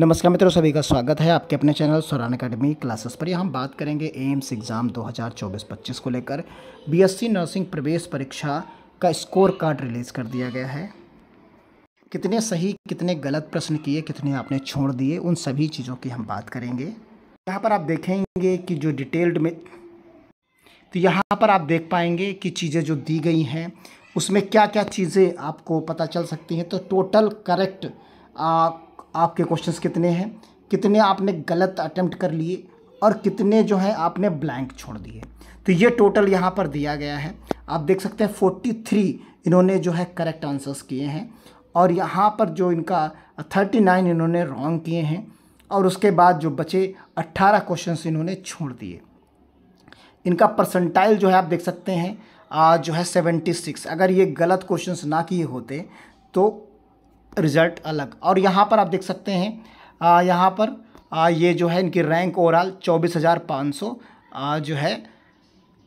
नमस्कार मित्रों सभी का स्वागत है आपके अपने चैनल सौरान अकेडमी क्लासेस पर यहाँ हम बात करेंगे एम्स एग्ज़ाम 2024-25 को लेकर बीएससी नर्सिंग प्रवेश परीक्षा का स्कोर कार्ड रिलीज़ कर दिया गया है कितने सही कितने गलत प्रश्न किए कितने आपने छोड़ दिए उन सभी चीज़ों की हम बात करेंगे यहाँ पर आप देखेंगे कि जो डिटेल्ड में तो यहाँ पर आप देख पाएंगे कि चीज़ें जो दी गई हैं उसमें क्या क्या चीज़ें आपको पता चल सकती हैं तो टोटल करेक्ट आपके क्वेश्चंस कितने हैं कितने आपने गलत अटैम्प्ट कर लिए और कितने जो हैं आपने ब्लैंक छोड़ दिए तो ये टोटल यहाँ पर दिया गया है आप देख सकते हैं फोर्टी थ्री इन्होंने जो है करेक्ट आंसर्स किए हैं और यहाँ पर जो इनका थर्टी नाइन इन्होंने रॉन्ग किए हैं और उसके बाद जो बचे अट्ठारह क्वेश्चन इन्होंने छोड़ दिए इनका परसेंटाइल जो है आप देख सकते हैं आ, जो है सेवेंटी सिक्स अगर ये गलत क्वेश्चंस ना किए होते तो रिज़ल्ट अलग और यहाँ पर आप देख सकते हैं यहाँ पर आ, ये जो है इनकी रैंक ओवरऑल चौबीस हज़ार पाँच सौ जो है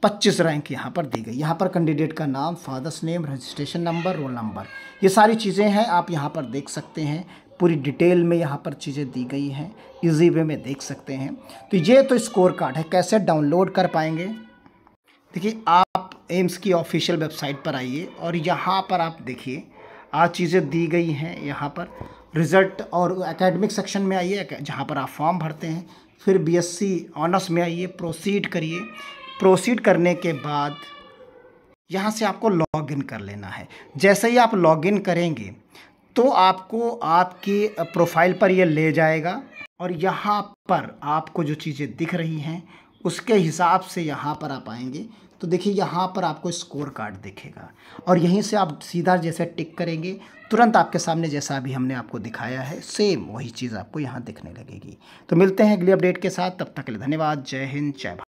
पच्चीस रैंक यहाँ पर दी गई यहाँ पर कैंडिडेट का नाम father's name registration number roll number ये सारी चीज़ें हैं आप यहाँ पर देख सकते हैं पूरी डिटेल में यहाँ पर चीज़ें दी गई हैं इजी वे में देख सकते हैं तो ये तो स्कोर कार्ड है कैसे डाउनलोड कर पाएंगे देखिए आप एम्स की ऑफिशियल वेबसाइट पर आइए और यहाँ पर आप देखिए आज चीज़ें दी गई हैं यहाँ पर रिज़ल्ट और एकेडमिक सेक्शन में आइए जहाँ पर आप फॉर्म भरते हैं फिर बीएससी ऑनर्स में आइए प्रोसीड करिए प्रोसीड करने के बाद यहाँ से आपको लॉगिन कर लेना है जैसे ही आप लॉगिन करेंगे तो आपको आपकी प्रोफाइल पर ये ले जाएगा और यहाँ पर आपको जो चीज़ें दिख रही हैं उसके हिसाब से यहाँ पर आप आएंगे तो देखिए यहाँ पर आपको स्कोर कार्ड दिखेगा और यहीं से आप सीधा जैसे टिक करेंगे तुरंत आपके सामने जैसा अभी हमने आपको दिखाया है सेम वही चीज़ आपको यहाँ दिखने लगेगी तो मिलते हैं अगली अपडेट के साथ तब तक के लिए धन्यवाद जय हिंद जय